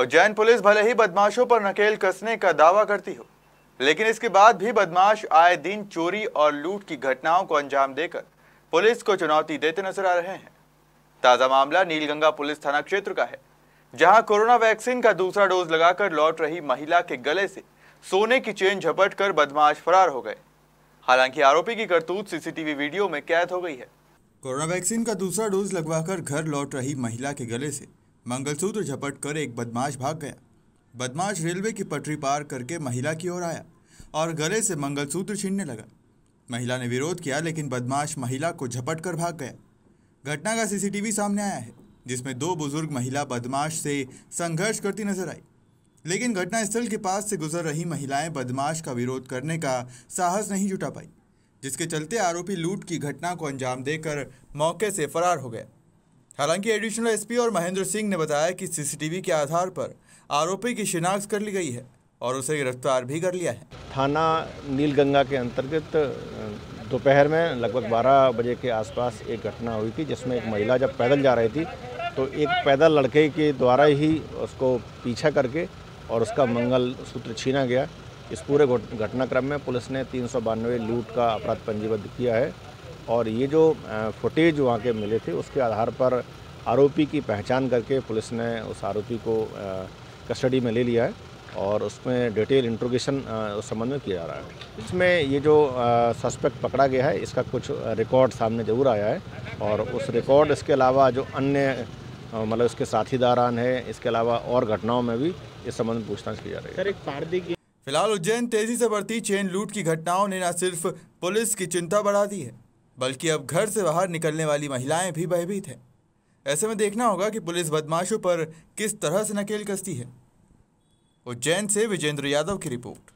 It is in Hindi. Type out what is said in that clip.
उज्जैन पुलिस भले ही बदमाशों पर नकेल कसने का दावा करती हो लेकिन इसके बाद भी बदमाश आए दिन चोरी और लूट की घटनाओं को अंजाम देकर पुलिस को चुनौती देते नजर आ रहे हैं ताज़ा मामला नीलगंगा पुलिस थाना क्षेत्र का है जहां कोरोना वैक्सीन का दूसरा डोज लगाकर लौट रही महिला के गले से सोने की चेन झपट कर बदमाश फरार हो गए हालांकि आरोपी की करतूत सीसीटीवी वीडियो में कैद हो गई है कोरोना वैक्सीन का दूसरा डोज लगवाकर घर लौट रही महिला के गले से मंगलसूत्र झपट कर एक बदमाश भाग गया बदमाश रेलवे की पटरी पार करके महिला की ओर आया और गले से मंगलसूत्र छीनने लगा महिला ने विरोध किया लेकिन बदमाश महिला को झपट कर भाग गया घटना का सीसीटीवी सामने आया है जिसमें दो बुजुर्ग महिला बदमाश से संघर्ष करती नजर आई लेकिन घटनास्थल के पास से गुजर रही महिलाएं बदमाश का विरोध करने का साहस नहीं जुटा पाई जिसके चलते आरोपी लूट की घटना को अंजाम देकर मौके से फरार हो गया हालांकि एडिशनल एसपी और महेंद्र सिंह ने बताया कि सीसीटीवी के आधार पर आरोपी की शिनाख्त कर ली गई है और उसे गिरफ्तार भी कर लिया है थाना नीलगंगा के अंतर्गत दोपहर में लगभग 12 बजे के आसपास एक घटना हुई थी जिसमें एक महिला जब पैदल जा रही थी तो एक पैदल लड़के के द्वारा ही उसको पीछा करके और उसका मंगल सूत्र छीना गया इस पूरे घटनाक्रम में पुलिस ने तीन लूट का अपराध पंजीबद्ध किया है और ये जो फुटेज वहाँ के मिले थे उसके आधार पर आरोपी की पहचान करके पुलिस ने उस आरोपी को कस्टडी में ले लिया है और उसमें डिटेल इंट्रोगेशन उस संबंध में किया जा रहा है इसमें ये जो सस्पेक्ट पकड़ा गया है इसका कुछ रिकॉर्ड सामने ज़रूर आया है और उस रिकॉर्ड इसके अलावा जो अन्य मतलब इसके साथीदारान है इसके अलावा और घटनाओं में भी इस संबंध में पूछताछ की जा रही है सर एक फिलहाल उज्जैन तेजी से बढ़ती चेन लूट की घटनाओं ने न सिर्फ पुलिस की चिंता बढ़ा दी है बल्कि अब घर से बाहर निकलने वाली महिलाएं भी भयभीत हैं ऐसे में देखना होगा कि पुलिस बदमाशों पर किस तरह से नकेल कसती है उज्जैन से विजेंद्र यादव की रिपोर्ट